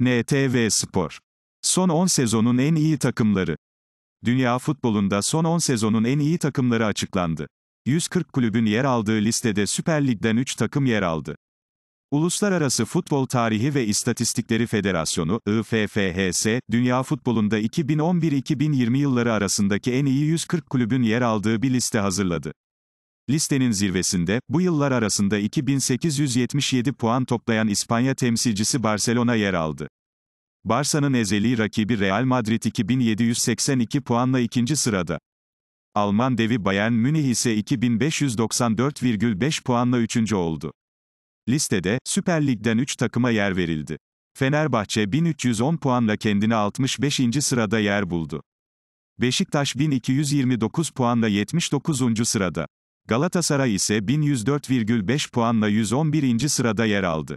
NTV Spor. Son 10 sezonun en iyi takımları. Dünya futbolunda son 10 sezonun en iyi takımları açıklandı. 140 kulübün yer aldığı listede Süper Lig'den 3 takım yer aldı. Uluslararası Futbol Tarihi ve İstatistikleri Federasyonu, IFFHS, dünya futbolunda 2011-2020 yılları arasındaki en iyi 140 kulübün yer aldığı bir liste hazırladı. Listenin zirvesinde, bu yıllar arasında 2877 puan toplayan İspanya temsilcisi Barcelona yer aldı. Barsa'nın ezeli rakibi Real Madrid 2782 puanla ikinci sırada. Alman devi Bayern Münih ise 2594,5 puanla üçüncü oldu. Listede, Süper Lig'den 3 takıma yer verildi. Fenerbahçe 1310 puanla kendini 65. sırada yer buldu. Beşiktaş 1229 puanla 79. sırada. Galatasaray ise 1104,5 puanla 111. sırada yer aldı.